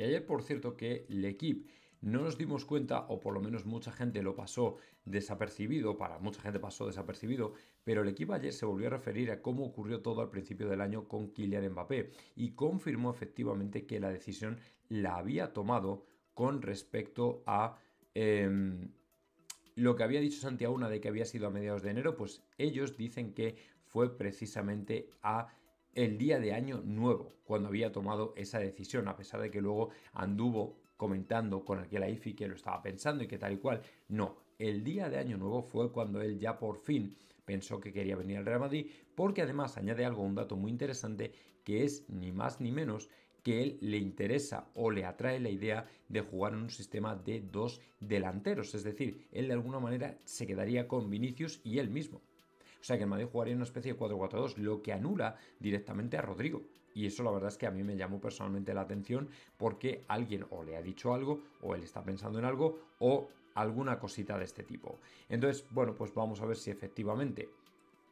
Y ayer, por cierto, que el equipo no nos dimos cuenta, o por lo menos mucha gente lo pasó desapercibido, para mucha gente pasó desapercibido, pero el equipo ayer se volvió a referir a cómo ocurrió todo al principio del año con Kylian Mbappé y confirmó efectivamente que la decisión la había tomado con respecto a... Em, lo que había dicho Santiago de que había sido a mediados de enero, pues ellos dicen que fue precisamente a el día de año nuevo, cuando había tomado esa decisión, a pesar de que luego anduvo comentando con aquel AIFI que lo estaba pensando y que tal y cual. No, el día de año nuevo fue cuando él ya por fin pensó que quería venir al Real Madrid, porque además añade algo, un dato muy interesante, que es ni más ni menos que él le interesa o le atrae la idea de jugar en un sistema de dos delanteros. Es decir, él de alguna manera se quedaría con Vinicius y él mismo. O sea que el Madrid jugaría una especie de 4-4-2, lo que anula directamente a Rodrigo. Y eso la verdad es que a mí me llamó personalmente la atención porque alguien o le ha dicho algo o él está pensando en algo o alguna cosita de este tipo. Entonces, bueno, pues vamos a ver si efectivamente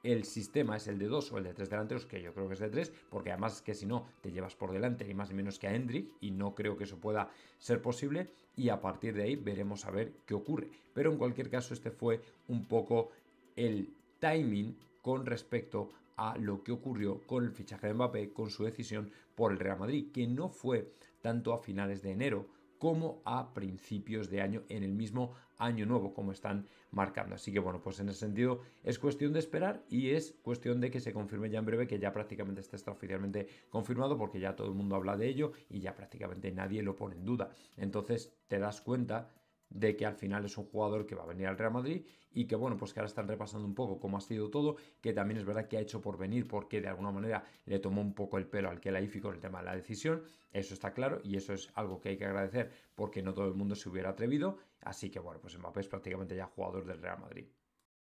el sistema es el de dos o el de tres delanteros, que yo creo que es de tres, porque además que si no te llevas por delante ni más ni menos que a Hendrik, y no creo que eso pueda ser posible, y a partir de ahí veremos a ver qué ocurre. Pero en cualquier caso, este fue un poco el timing con respecto a lo que ocurrió con el fichaje de Mbappé, con su decisión por el Real Madrid, que no fue tanto a finales de enero como a principios de año en el mismo año nuevo, como están marcando. Así que bueno, pues en ese sentido es cuestión de esperar y es cuestión de que se confirme ya en breve, que ya prácticamente este está oficialmente confirmado porque ya todo el mundo habla de ello y ya prácticamente nadie lo pone en duda. Entonces te das cuenta de que al final es un jugador que va a venir al Real Madrid y que bueno, pues que ahora están repasando un poco cómo ha sido todo, que también es verdad que ha hecho por venir porque de alguna manera le tomó un poco el pelo al que IFI con el tema de la decisión, eso está claro y eso es algo que hay que agradecer porque no todo el mundo se hubiera atrevido, así que bueno, pues Mbappé es prácticamente ya jugador del Real Madrid.